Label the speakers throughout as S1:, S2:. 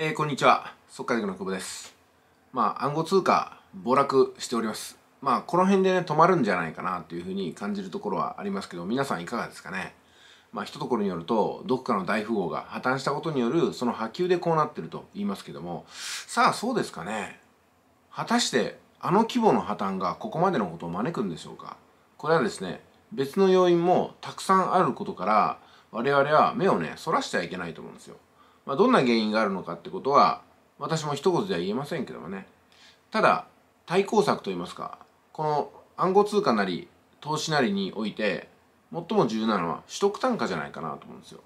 S1: えー、こんにちは速稼塾の久保ですまあ暗号通貨暴落しておりますまあこの辺でね止まるんじゃないかなというふうに感じるところはありますけど皆さんいかがですかねまあ一ところによるとどこかの大富豪が破綻したことによるその波及でこうなってると言いますけどもさあそうですかね果たしてあの規模の破綻がここまでのことを招くんでしょうかこれはですね別の要因もたくさんあることから我々は目をねそらしちゃいけないと思うんですよまあ、どんな原因があるのかってことは私も一言では言えませんけどもねただ対抗策といいますかこの暗号通貨なり投資なりにおいて最も重要なのは取得単価じゃないかなと思うんですよ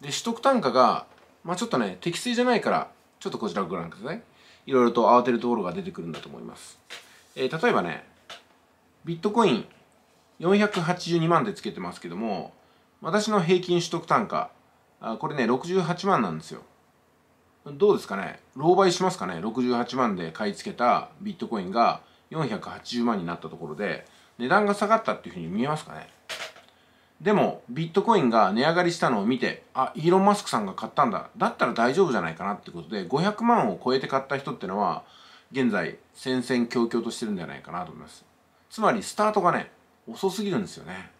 S1: で取得単価が、まあ、ちょっとね適正じゃないからちょっとこちらをご覧くださいいろいろと慌てるところが出てくるんだと思います、えー、例えばねビットコイン482万でつけてますけども私の平均取得単価あこれね68万なんですよどうですかね狼狽しますかね68万で買い付けたビットコインが480万になったところで値段が下がったっていうふうに見えますかねでもビットコインが値上がりしたのを見てあイーロン・マスクさんが買ったんだだったら大丈夫じゃないかなってことで500万を超えて買った人ってのは現在戦々恐々としてるんじゃないかなと思いますつまりスタートがね遅すぎるんですよね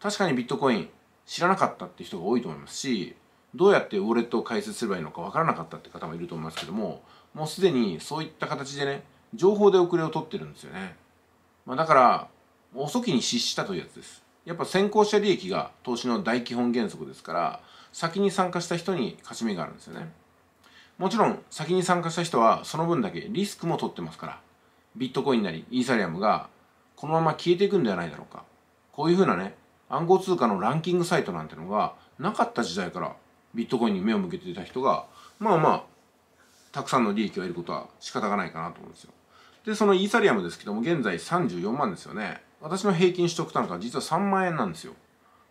S1: 確かにビットコイン知らなかったって人が多いと思いますしどうやってウォレットを開設すればいいのか分からなかったって方もいると思いますけどももうすでにそういった形でね情報で遅れを取ってるんですよね、まあ、だから遅きに失したというやつですやっぱ先行者利益が投資の大基本原則ですから先に参加した人に勝ち目があるんですよねもちろん先に参加した人はその分だけリスクも取ってますからビットコインなりイーサリアムがこのまま消えていくんではないだろうかこういうふうなね暗号通貨のランキングサイトなんてのがなかった時代からビットコインに目を向けていた人がまあまあたくさんの利益を得ることは仕方がないかなと思うんですよでそのイーサリアムですけども現在34万ですよね私の平均取得単価は実は3万円なんですよ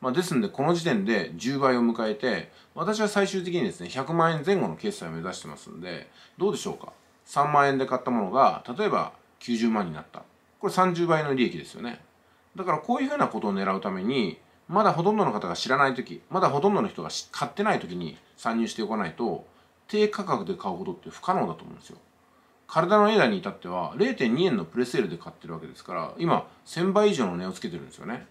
S1: まあ、ですんで、この時点で10倍を迎えて、私は最終的にですね、100万円前後の決済を目指してますんで、どうでしょうか ?3 万円で買ったものが、例えば90万になった。これ30倍の利益ですよね。だからこういうふうなことを狙うためにまだほとんどの方が知らない時まだほとんどの人が買ってない時に参入しておかないと低価格で買うことって不可能だと思うんですよ体のエラーに至っては0.2円のプレセールで買ってるわけですから今1000倍以上の値をつけてるんですよね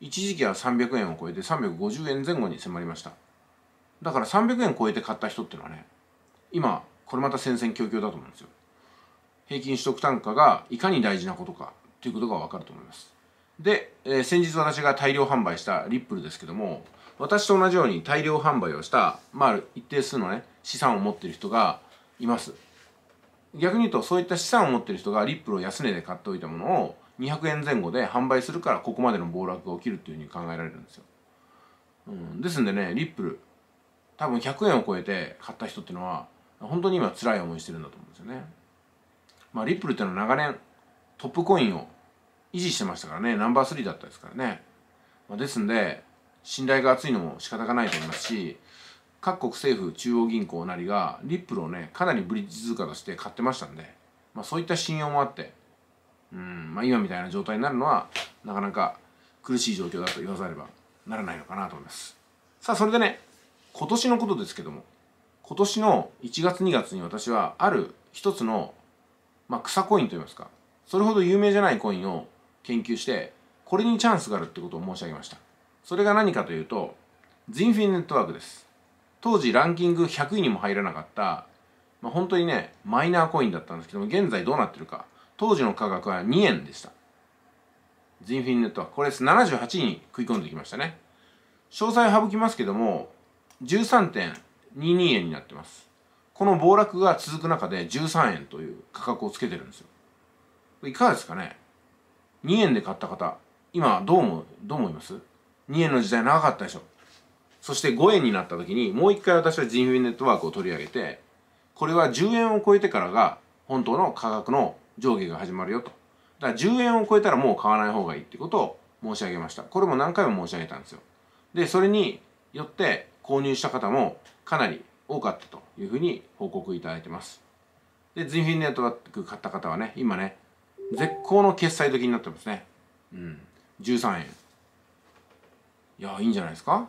S1: 一時期は300円を超えて350円前後に迫りましただから300円超えて買った人っていうのはね今これまた戦々恐々だと思うんですよ平均取得単価がいかに大事なことかということが分かると思いますで、えー、先日私が大量販売したリップルですけども私と同じように大量販売をした、まあ、一定数のね資産を持ってる人がいます逆に言うとそういった資産を持ってる人がリップルを安値で買っておいたものを200円前後で販売するからここまでの暴落が起きるっていうふうに考えられるんですよ、うん、ですんでねリップル多分100円を超えて買った人っていうのは本当に今辛い思いしてるんだと思うんですよねまあリップルっていうのは長年トップコインを維持してましたからねナンバー3だったですからね、まあ、ですんで信頼が厚いのも仕方がないと思いますし各国政府中央銀行なりがリップルをねかなりブリッジ通貨として買ってましたんで、まあ、そういった信用もあってうんまあ今みたいな状態になるのはなかなか苦しい状況だと言わざればならないのかなと思いますさあそれでね今年のことですけども今年の1月2月に私はある一つの、まあ、草コインといいますかそれほど有名じゃないコインを研究してこれにチャンスがあるってことを申し上げましたそれが何かというとジンフィネットワークです当時ランキング100位にも入らなかった、まあ、本当にねマイナーコインだったんですけども現在どうなってるか当時の価格は2円でしたジンフィネットワークこれです78位に食い込んできましたね詳細省きますけども13.22円になってますこの暴落が続く中で13円という価格をつけてるんですよいかがですかね2円で買った方今どう思うどう思います ?2 円の時代長かったでしょそして5円になった時にもう一回私は人民ネットワークを取り上げてこれは10円を超えてからが本当の価格の上下が始まるよとだから10円を超えたらもう買わない方がいいってことを申し上げましたこれも何回も申し上げたんですよでそれによって購入した方もかなり多かったというふうに報告いただいてますで、ズイフィネットワーク買った方はね、今ね、絶好の決済時になってますねうん13円いやいいんじゃないですか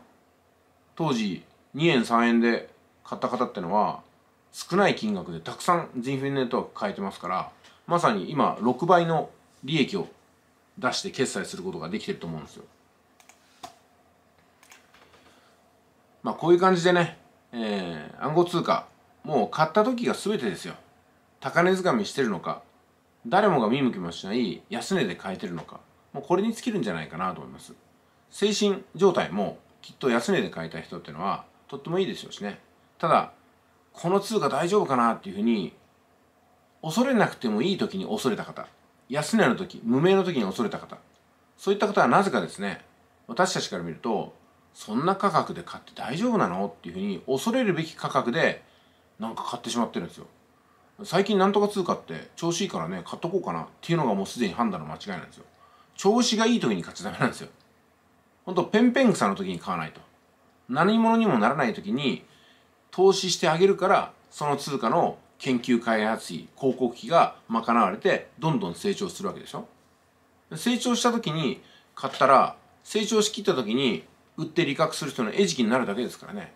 S1: 当時2円3円で買った方ってのは少ない金額でたくさんジンフィネットワーク変えてますからまさに今6倍の利益を出して決済することができてると思うんですよまあこういう感じでね、えー、暗号通貨もう買った時が全てですよ高値掴みしてるのか誰もが見向きもしない安値で買えてるのかもうこれに尽きるんじゃないかなと思います精神状態もきっと安値で買えた人っていうのはとってもいいでしょうしねただこの通貨大丈夫かなっていうふうに恐れなくてもいい時に恐れた方安値の時無名の時に恐れた方そういった方はなぜかですね私たちから見るとそんな価格で買って大丈夫なのっていうふうに恐れるべき価格でなんか買ってしまってるんですよ最近なんとか通貨って調子いいからね買っとこうかなっていうのがもうすでに判断の間違いなんですよ調子がいい時に買っちゃダメなんですよほんとペンペン草の時に買わないと何者にもならない時に投資してあげるからその通貨の研究開発費広告費が賄われてどんどん成長するわけでしょ成長した時に買ったら成長しきった時に売って利確する人の餌食になるだけですからね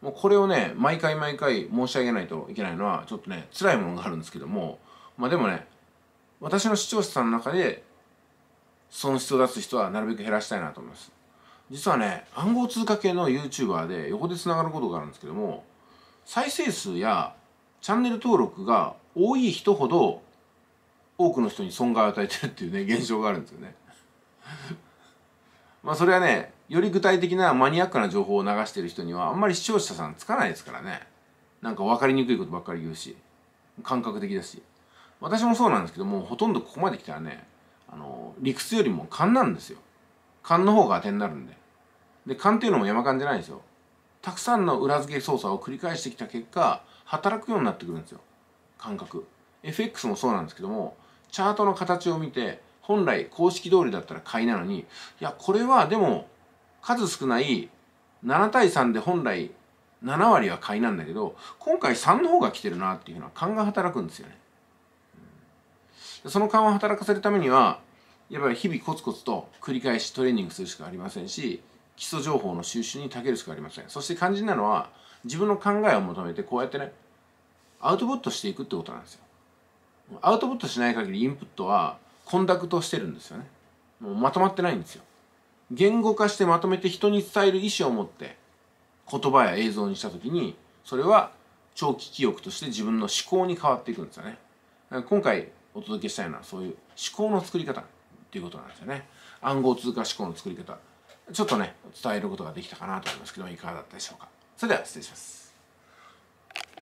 S1: もうこれをね、毎回毎回申し上げないといけないのは、ちょっとね、辛いものがあるんですけども、まあでもね、私の視聴者さんの中で、損失を出す人はなるべく減らしたいなと思います。実はね、暗号通貨系の YouTuber で横で繋がることがあるんですけども、再生数やチャンネル登録が多い人ほど、多くの人に損害を与えてるっていうね、現象があるんですよね。まあ、それはねより具体的なマニアックな情報を流してる人にはあんまり視聴者さんつかないですからねなんか分かりにくいことばっかり言うし感覚的だし私もそうなんですけどもほとんどここまで来たらねあの理屈よりも勘なんですよ勘の方が当てになるんでで勘っていうのも山勘じゃないですよたくさんの裏付け操作を繰り返してきた結果働くようになってくるんですよ感覚 FX もそうなんですけどもチャートの形を見て本来公式通りだったら買いなのにいやこれはでも数少ない7対3で本来7割は買いなんだけど今回3の方が来てるなっていうのは勘が働くんですよね。その勘を働かせるためにはやっぱり日々コツコツと繰り返しトレーニングするしかありませんし基礎情報の収集に長けるしかありませんそして肝心なのは自分の考えを求めてこうやってねアウトプットしていくってことなんですよアウトプットしない限りインプットは混濁としてるんですよねもうまとまってないんですよ言語化してまとめて人に伝える意思を持って言葉や映像にした時にそれは長期記憶として自分の思考に変わっていくんですよね今回お届けしたいのはそういう思考の作り方っていうことなんですよね暗号通貨思考の作り方ちょっとね伝えることができたかなと思いますけどいかがだったでしょうかそれでは失礼します